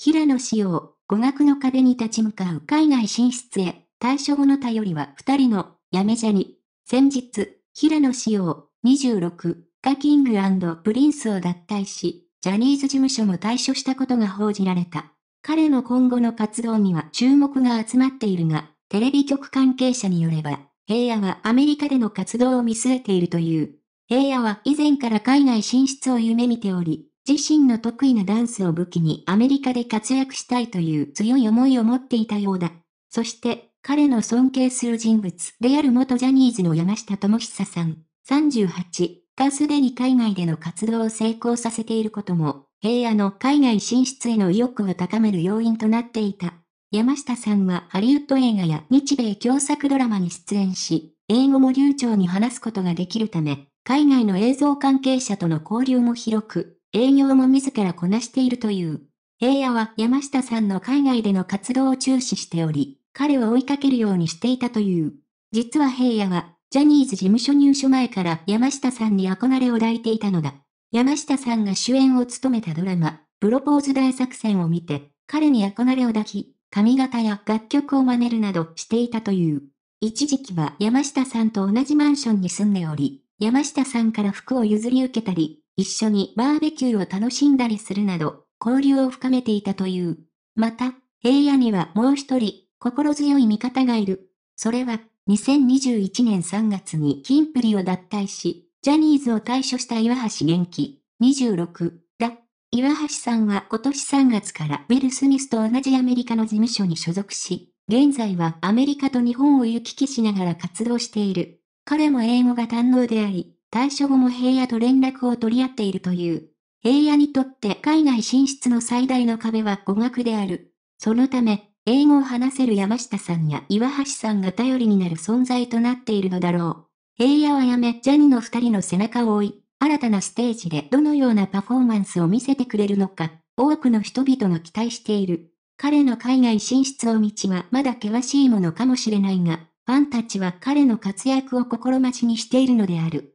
平野紫耀、語学の壁に立ち向かう海外進出へ、対象の頼りは二人の、やめじゃに。先日、平野紫耀、26、がキングプリンスを脱退し、ジャニーズ事務所も退所したことが報じられた。彼の今後の活動には注目が集まっているが、テレビ局関係者によれば、平野はアメリカでの活動を見据えているという。平野は以前から海外進出を夢見ており、自身の得意なダンスを武器にアメリカで活躍したいという強い思いを持っていたようだ。そして、彼の尊敬する人物、である元ジャニーズの山下智久さん、38、がすでに海外での活動を成功させていることも、平野の海外進出への意欲を高める要因となっていた。山下さんはハリウッド映画や日米共作ドラマに出演し、英語も流暢に話すことができるため、海外の映像関係者との交流も広く、営業も自らこなしているという。平野は山下さんの海外での活動を注視しており、彼を追いかけるようにしていたという。実は平野は、ジャニーズ事務所入所前から山下さんに憧れを抱いていたのだ。山下さんが主演を務めたドラマ、プロポーズ大作戦を見て、彼に憧れを抱き、髪型や楽曲を真似るなどしていたという。一時期は山下さんと同じマンションに住んでおり、山下さんから服を譲り受けたり、一緒にバーベキューを楽しんだりするなど、交流を深めていたという。また、平野にはもう一人、心強い味方がいる。それは、2021年3月にキンプリを脱退し、ジャニーズを退所した岩橋元気、26、だ。岩橋さんは今年3月からウィル・スミスと同じアメリカの事務所に所属し、現在はアメリカと日本を行き来しながら活動している。彼も英語が堪能であり、退所後も平野と連絡を取り合っているという。平野にとって海外進出の最大の壁は語学である。そのため、英語を話せる山下さんや岩橋さんが頼りになる存在となっているのだろう。平野はやめ、ジャニの二人の背中を追い、新たなステージでどのようなパフォーマンスを見せてくれるのか、多くの人々が期待している。彼の海外進出の道はまだ険しいものかもしれないが、ファンたちは彼の活躍を心待ちにしているのである。